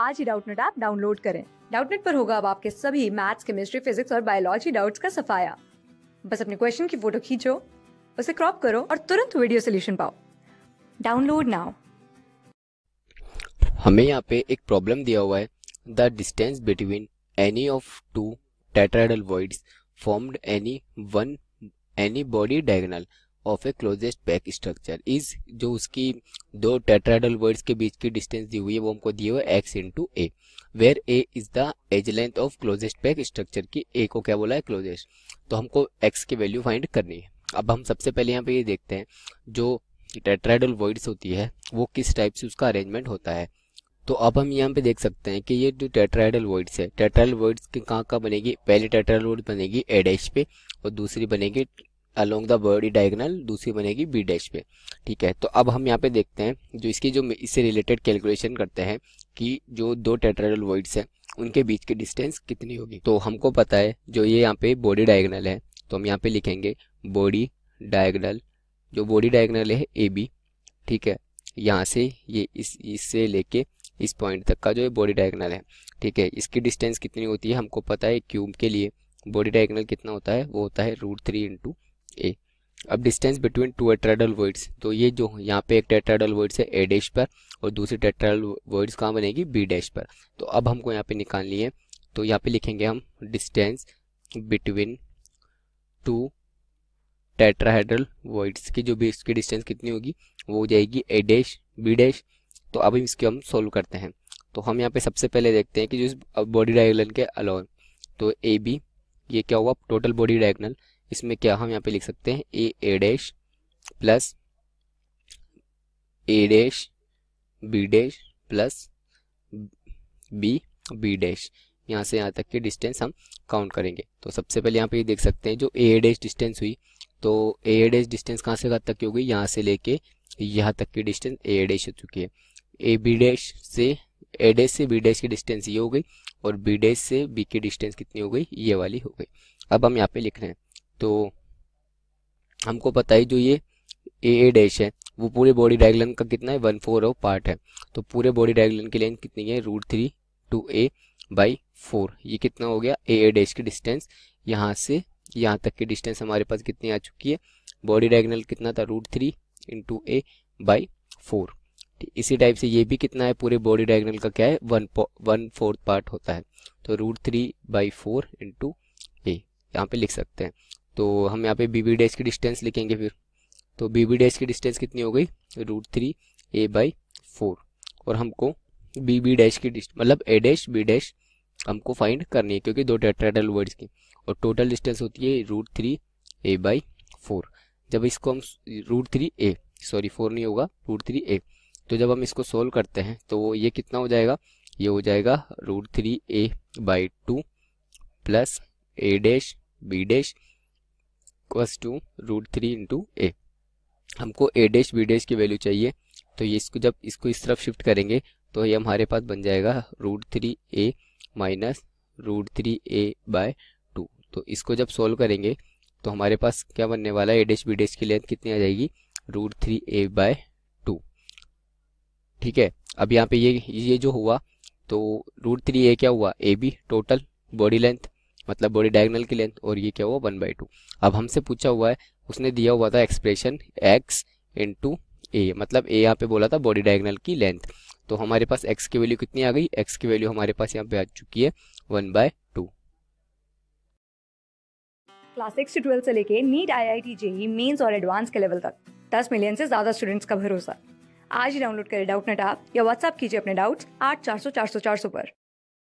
आज ही Doubtnut app download करें डाउटनेट पर होगा अब आपके सभी मैथ्स केमिस्ट्री फिजिक्स और बायोलॉजी डाउट्स का सफाया बस अपने क्वेश्चन की फोटो खींचो उसे क्रॉप करो और तुरंत वीडियो सोल्यूशन पाओ डाउनलोड नाउ हमें यहाँ पे एक प्रॉब्लम दिया हुआ है the distance between any of two tetrahedral voids formed any one any body diagonal of a closest pack structure is जो उसकी दो टेट्राइडल वर्ड्स के बीच की डिस्टेंस दी हुई है वो हमको दिए हुए X into A where A is the edge length of closest pack structure की ए को क्या बोला है क्लोजेस्ट तो हमको एक्स की वैल्यू फाइंड करनी है अब हम सबसे पहले यहाँ पे ये देखते हैं जो टेट्राइडल वर्ड्स होती है वो किस टाइप से उसका अरेंजमेंट होता है तो अब हम यहाँ पे देख सकते हैं कि ये जो टेट्राइडल वर्ड्स है टेट्राइडल वर्ड्स कहाँ कहाँ बनेगी पहली टेट्राइडल वर्ड बनेगी एडेश पे और दूसरी बनेगी अलोंग द बॉडी डायगनल दूसरी बनेगी बी डैश पे ठीक है तो अब हम यहाँ पे देखते हैं जो इसकी जो इससे रिलेटेड कैलकुलेशन करते हैं कि जो दो टेटरल वर्ड्स हैं उनके बीच की डिस्टेंस कितनी होगी तो हमको पता है जो ये यहाँ पे बॉडी डायगनल है तो हम यहाँ पे लिखेंगे बॉडी डायगनल जो बॉडी डायगनल है ए बी ठीक है यहाँ से ये इस इससे लेके इस पॉइंट तक का जो है बॉडी डायगनल है ठीक है इसकी डिस्टेंस कितनी होती है हमको पता है क्यूब के लिए बॉडी डायगनल कितना होता है वो होता है रूट थ्री इंटू ए अब distance between two tetrahedral voids तो ये जो यहाँ पे एक टेट्राडल वर्ड्स है ए डैश पर और दूसरी टेट्राडल वर्ड्स कहाँ बनेगी बी डैश पर तो अब हमको यहाँ पे निकालनी है तो यहाँ पे लिखेंगे हम distance between two tetrahedral voids की जो भी इसकी डिस्टेंस कितनी होगी वो हो जाएगी ए डैश बी डैश तो अब इसको हम सोल्व करते हैं तो हम यहाँ पे सबसे पहले देखते हैं कि जो इस बॉडी डायगनल के अलावा तो ए बी ये क्या हुआ टोटल बॉडी डायगनल इसमें क्या हम यहाँ पे लिख सकते हैं A A dash plus A dash B dash plus B B dash यहाँ से यहाँ तक के डिस्टेंस हम काउंट करेंगे तो सबसे पहले यहाँ पे ये देख सकते हैं जो ए डैश डिस्टेंस हुई तो ए डैश डिस्टेंस कहाँ से कहाँ तक की हो गई यहाँ से लेके यहाँ तक की डिस्टेंस ए डैश हो चुकी है ए बी डैश से ए डैश से बी डैश की डिस्टेंस ये हो गई और बी डैश से बी की डिस्टेंस कितनी हो गई ये वाली हो गई अब हम यहाँ पे लिख रहे हैं तो हमको पता ही जो ये ए ए डैश है वो पूरे बॉडी डायग्लन का कितना है वन फोर ऑफ पार्ट है तो पूरे बॉडी डायगलन की लेंथ कितनी है root three two A by four ये कितना हो गया ए ए डैश की डिस्टेंस यहाँ से यहाँ तक की डिस्टेंस हमारे पास कितनी आ चुकी है बॉडी डायगनल कितना था root three into A by four इसी टाइप से ये भी कितना है पूरे बॉडी डायगनल का क्या है वन वन फोर्थ पार्ट होता है तो root three by four into A यहाँ पे लिख सकते हैं तो हम यहाँ पे बी बी डैश की डिस्टेंस लिखेंगे फिर तो बी बी डैश की डिस्टेंस कितनी हो गई root three A by four और हमको बी बी डैश की मतलब ए डैश बी डैश हमको फाइंड करनी है क्योंकि दो टेट्राडल वर्ड्स की और टोटल डिस्टेंस होती है root three A by four जब इसको हम root three A sorry four नहीं होगा रूट थ्री ए तो जब हम इसको सोल्व करते हैं तो ये कितना हो जाएगा ये हो जाएगा root three A by two plus A dash B dash equals two root three into A हमको ए डैश बी डैश की वैल्यू चाहिए तो ये इसको जब इसको इस तरफ शिफ्ट करेंगे तो ये हमारे पास बन जाएगा root three A minus root three A by two तो इसको जब सोल्व करेंगे तो हमारे पास क्या बनने वाला है ए डैश बी डैश की लेंथ कितनी आ जाएगी root three A by two ठीक है अब यहाँ पे ये ये जो हुआ तो रूट थ्री ए क्या हुआ A B total body length मतलब बॉडी डायगनल की लेंथ और ये क्या हुआ वन बाई टू अब हमसे पूछा हुआ है उसने दिया हुआ था एक्सप्रेशन एक्स इंटू ए मतलब ए यहाँ पे बोला था बॉडी डायगनल की लेंथ तो हमारे पास एक्स की वैल्यू कितनी आ गई एक्स की वैल्यू हमारे पास यहाँ पे आ चुकी है one by class six to twelfth से लेके NEET I I T JEE Mains और एडवांस के लेवल तक दस मिलियन से ज्यादा स्टूडेंट्स का भरोसा आज ही डाउनलोड करें डाउट नेट आप या व्हाट्सअप कीजिए अपने डाउट्स आठ चार सौ चार सौ चार सौ पर